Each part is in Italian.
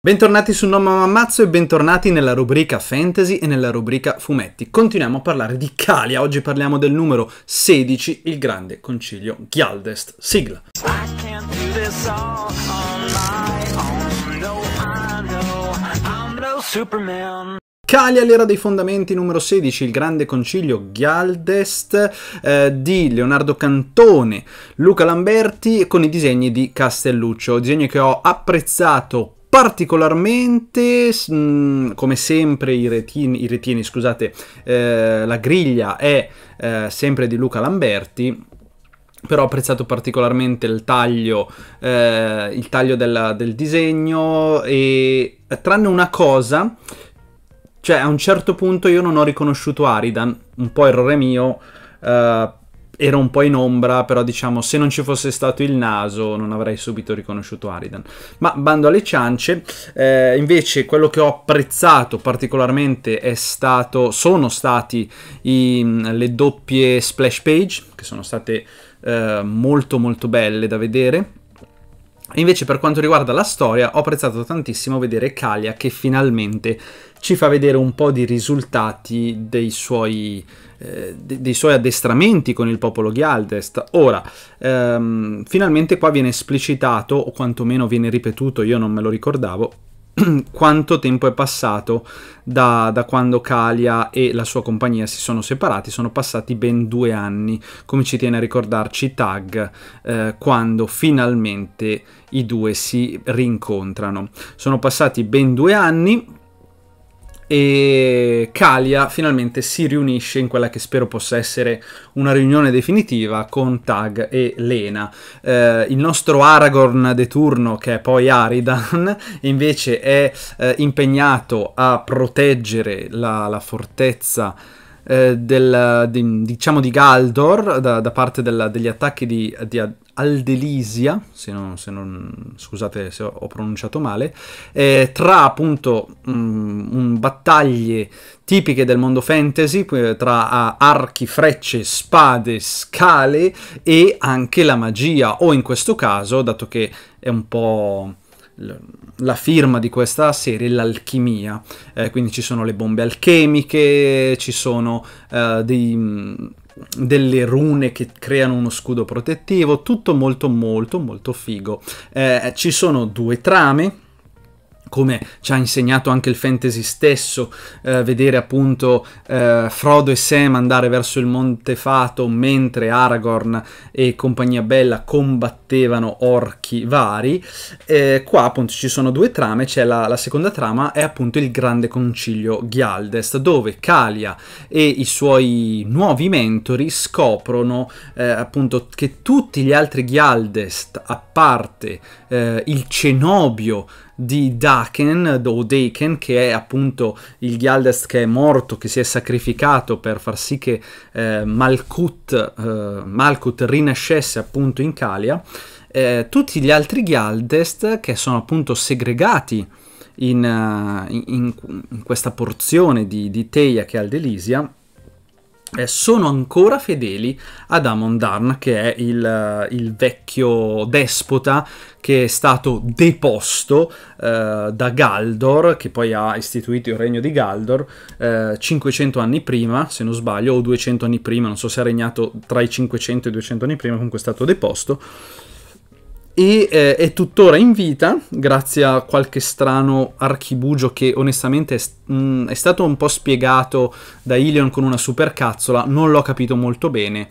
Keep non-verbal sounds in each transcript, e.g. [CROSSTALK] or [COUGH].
Bentornati su Noma Mammazzo e bentornati nella rubrica Fantasy e nella rubrica Fumetti. Continuiamo a parlare di Calia, oggi parliamo del numero 16, il grande concilio Ghialdest. Sigla. Calia, l'era dei fondamenti numero 16, il grande concilio Gialdest eh, di Leonardo Cantone, Luca Lamberti con i disegni di Castelluccio, disegni che ho apprezzato particolarmente mm, come sempre i retini, i retini scusate eh, la griglia è eh, sempre di Luca Lamberti però ho apprezzato particolarmente il taglio, eh, il taglio della, del disegno e tranne una cosa cioè a un certo punto io non ho riconosciuto Aridan un po' errore mio Uh, era un po' in ombra, però diciamo se non ci fosse stato il naso non avrei subito riconosciuto Aridan. Ma bando alle ciance, eh, invece quello che ho apprezzato particolarmente è stato, sono stati i, le doppie splash page, che sono state eh, molto molto belle da vedere. Invece per quanto riguarda la storia ho apprezzato tantissimo vedere Kalia che finalmente ci fa vedere un po' di risultati dei suoi, eh, dei suoi addestramenti con il popolo Ghialdest. Ora, ehm, finalmente qua viene esplicitato, o quantomeno viene ripetuto, io non me lo ricordavo, [CLEARS THROAT] quanto tempo è passato da, da, quando Kalia e la sua compagnia si sono separati, sono passati ben due anni, come ci tiene a ricordarci Tag, eh, quando finalmente i due si rincontrano. Sono passati ben due anni e Kalia finalmente si riunisce in quella che spero possa essere una riunione definitiva con Tag e Lena. Eh, il nostro Aragorn de turno, che è poi Aridan, [LAUGHS] invece è eh, impegnato a proteggere la, la fortezza eh, del, di, diciamo di Galdor da, da parte della, degli attacchi di, di Aldelisia, se non, se non, scusate se ho pronunciato male, eh, tra appunto mh, mm, battaglie tipiche del mondo fantasy, eh, tra archi, frecce, spade, scale e anche la magia, o in questo caso, dato che è un po' la firma di questa serie è l'alchimia, eh, quindi ci sono le bombe alchemiche, ci sono eh, dei, delle rune che creano uno scudo protettivo, tutto molto molto molto figo. Eh, ci sono due trame, come ci ha insegnato anche il fantasy stesso, eh, vedere appunto eh, Frodo e Sam andare verso il Monte Fato mentre Aragorn e compagnia bella combattevano orchi vari. Eh, qua appunto ci sono due trame, c'è la, la, seconda trama, è appunto il Grande Concilio Ghialdest, dove Kalia e i suoi nuovi mentori scoprono eh, appunto che tutti gli altri Ghialdest, a parte eh, il Cenobio, di Daken, o Daken, che è appunto il Gyaldest che è morto, che si è sacrificato per far sì che eh, Malkut, eh, Malkut rinascesse appunto in Calia, eh, tutti gli altri Gyaldest che sono appunto segregati in, eh, in, in questa porzione di, di Teia che è Aldelisia, eh, sono ancora fedeli ad Amon Darn, che è il, il, vecchio despota che è stato deposto eh, da Galdor, che poi ha istituito il regno di Galdor eh, 500 anni prima, se non sbaglio, o 200 anni prima, non so se ha regnato tra i 500 e i 200 anni prima, comunque è stato deposto e eh, è tuttora in vita grazie a qualche strano archibugio che onestamente è, mh, mm, è stato un po' spiegato da Ilion con una supercazzola, non l'ho capito molto bene,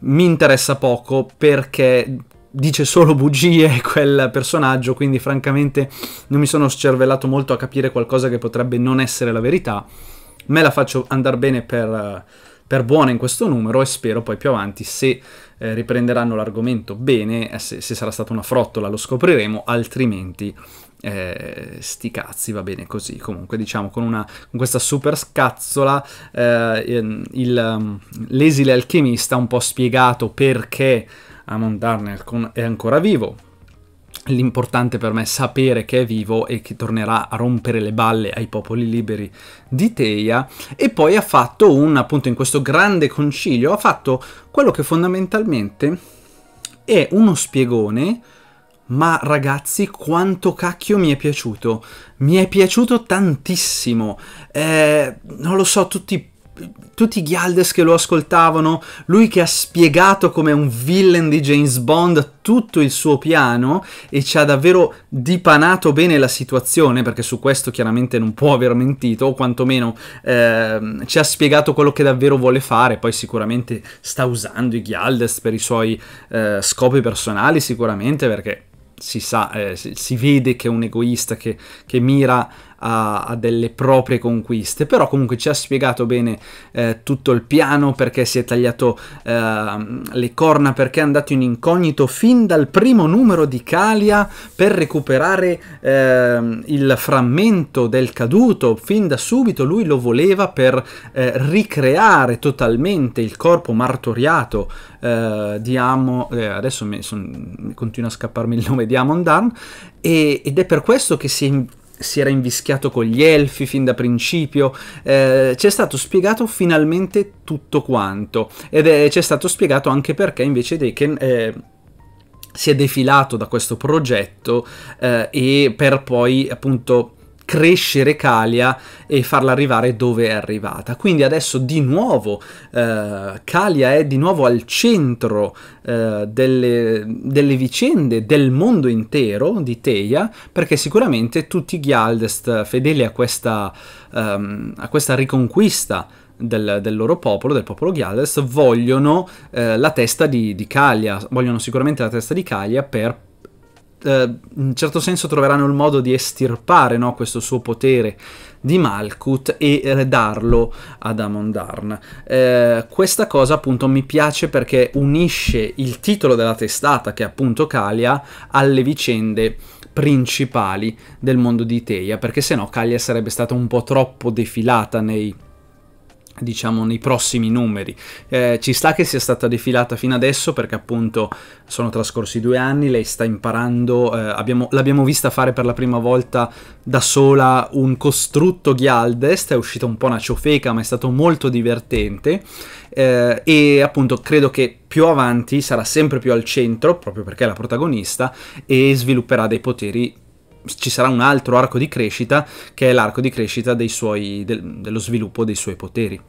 mi interessa poco perché dice solo bugie [LAUGHS] quel personaggio, quindi francamente non mi sono scervellato molto a capire qualcosa che potrebbe non essere la verità, me la faccio andare bene per... Uh, per buona in questo numero e spero poi più avanti se eh, riprenderanno l'argomento bene, eh, se, se, sarà stata una frottola lo scopriremo, altrimenti eh, sti cazzi, va bene così. Comunque diciamo con, una, con questa super scazzola eh, ehm, il, ehm, l'esile alchimista ha un po' spiegato perché Amon Darnell è ancora vivo, L'importante per me è sapere che è vivo e che tornerà a rompere le balle ai popoli liberi di Teia e poi ha fatto un appunto in questo grande concilio ha fatto quello che fondamentalmente è uno spiegone ma ragazzi quanto cacchio mi è piaciuto mi è piaciuto tantissimo eh, non lo so tutti tutti gli Aldes che lo ascoltavano, lui che ha spiegato come un villain di James Bond tutto il suo piano e ci ha davvero dipanato bene la situazione, perché su questo chiaramente non può aver mentito, o quantomeno eh, ci ha spiegato quello che davvero vuole fare, poi sicuramente sta usando i Gialdes per i suoi eh, scopi personali, sicuramente, perché si sa, eh, si, si, vede che è un egoista che, che mira a, a delle proprie conquiste, però comunque ci ha spiegato bene eh, tutto il piano, perché si è tagliato eh, le corna, perché è andato in incognito fin dal primo numero di Calia per recuperare eh, il frammento del caduto, fin da subito lui lo voleva per eh, ricreare totalmente il corpo martoriato eh, di Amo, eh, adesso mi son, continua a scapparmi il nome di Amon Darn, e, ed è per questo che si è si era invischiato con gli elfi fin da principio, eh, ci è stato spiegato finalmente tutto quanto ed ci è stato spiegato anche perché invece Daken... Eh, si è defilato da questo progetto eh, e per poi appunto crescere Kalia e farla arrivare dove è arrivata. Quindi adesso di nuovo eh, è di nuovo al centro eh, delle, delle, vicende del mondo intero di Teia, perché sicuramente tutti Gialdest fedeli a questa, um, a questa riconquista del, del, loro popolo, del popolo Gialdes, vogliono eh, la testa di, di Calia, vogliono sicuramente la testa di Calia per eh, in certo senso troveranno il modo di estirpare no, questo suo potere di Malkut e eh, darlo ad Amondarn. Eh, questa cosa appunto mi piace perché unisce il titolo della testata, che è appunto Kalia, alle vicende principali del mondo di Teia, perché sennò Kalia sarebbe stata un po' troppo defilata nei diciamo nei prossimi numeri. Eh, ci sta che sia stata defilata fino adesso perché appunto sono trascorsi due anni, lei sta imparando, eh, l'abbiamo vista fare per la prima volta da sola un costrutto Ghialdest, è uscita un po' una ciofeca ma è stato molto divertente eh, e appunto credo che più avanti sarà sempre più al centro proprio perché è la protagonista e svilupperà dei poteri ci sarà un altro arco di crescita che è l'arco di crescita suoi, del, dello sviluppo dei suoi poteri.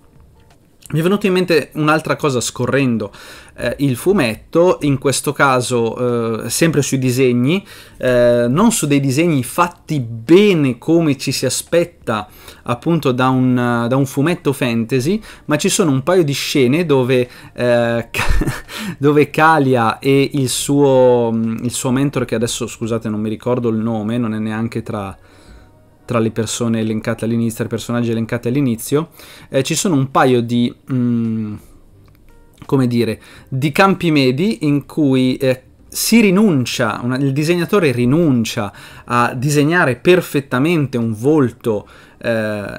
Mi è venuta in mente un'altra cosa scorrendo eh, il fumetto, in questo caso eh, sempre sui disegni, eh, non su dei disegni fatti bene come ci si aspetta appunto da un, da un fumetto fantasy, ma ci sono un paio di scene dove, eh, [LAUGHS] dove Kalia e il suo, il suo mentore, che adesso scusate non mi ricordo il nome, non è neanche tra tra le persone elencate all'inizio, tra i personaggi elencati all'inizio, eh, ci sono un paio di, mh, mm, come dire, di campi medi in cui eh, si rinuncia, una, il disegnatore rinuncia a disegnare perfettamente un volto, eh,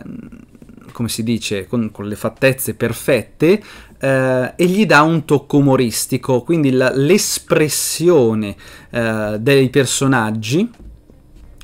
come si dice, con, con le fattezze perfette, eh, e gli dà un tocco umoristico, quindi l'espressione eh, dei personaggi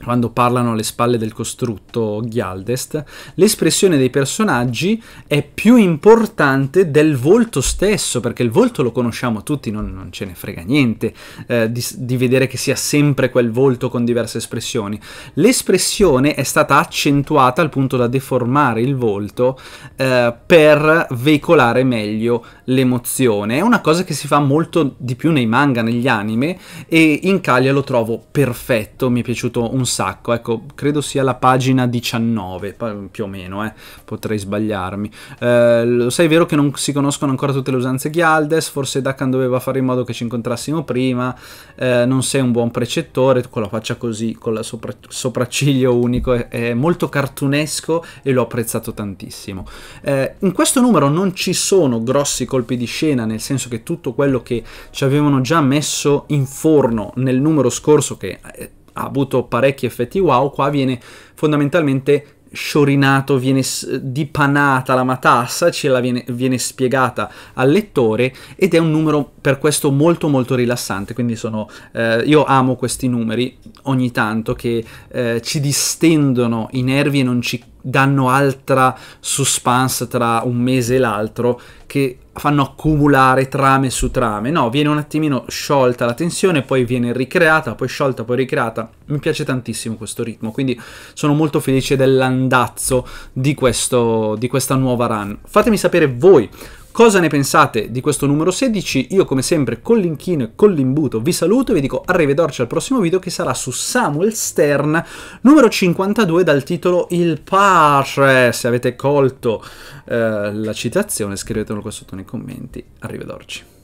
quando parlano alle spalle del costrutto Ghialdest, l'espressione dei personaggi è più importante del volto stesso, perché il volto lo conosciamo tutti, non, non ce ne frega niente eh, di, di, vedere che sia sempre quel volto con diverse espressioni. L'espressione è stata accentuata al punto da deformare il volto eh, per veicolare meglio l'emozione. È una cosa che si fa molto di più nei manga, negli anime, e in Calia lo trovo perfetto, mi è piaciuto un sacco, ecco, credo sia la pagina 19, più o meno, eh, potrei sbagliarmi. Eh, lo sai, è vero che non si conoscono ancora tutte le usanze Ghialdes, forse Dakan doveva fare in modo che ci incontrassimo prima, eh, non sei un buon precettore, con la faccia così, con il sopra sopracciglio unico, è, è, molto cartunesco e l'ho apprezzato tantissimo. Eh, in questo numero non ci sono grossi colpi di scena, nel senso che tutto quello che ci avevano già messo in forno nel numero scorso, che eh, ha avuto parecchi effetti wow, qua viene fondamentalmente sciorinato, viene dipanata la matassa, ce la viene, viene, spiegata al lettore ed è un numero per questo molto molto rilassante, quindi sono, eh, io amo questi numeri ogni tanto che eh, ci distendono i nervi e non ci danno altra suspense tra un mese e l'altro che fanno accumulare trame su trame, no, viene un attimino sciolta la tensione, poi viene ricreata, poi sciolta, poi ricreata. Mi piace tantissimo questo ritmo, quindi sono molto felice dell'andazzo di, questo, di questa nuova run. Fatemi sapere voi Cosa ne pensate di questo numero 16? Io come sempre con l'inchino e con l'imbuto vi saluto e vi dico arrivederci al prossimo video che sarà su Samuel Stern numero 52 dal titolo Il Pace. Se avete colto eh, la citazione scrivetemelo qua sotto nei commenti. Arrivederci.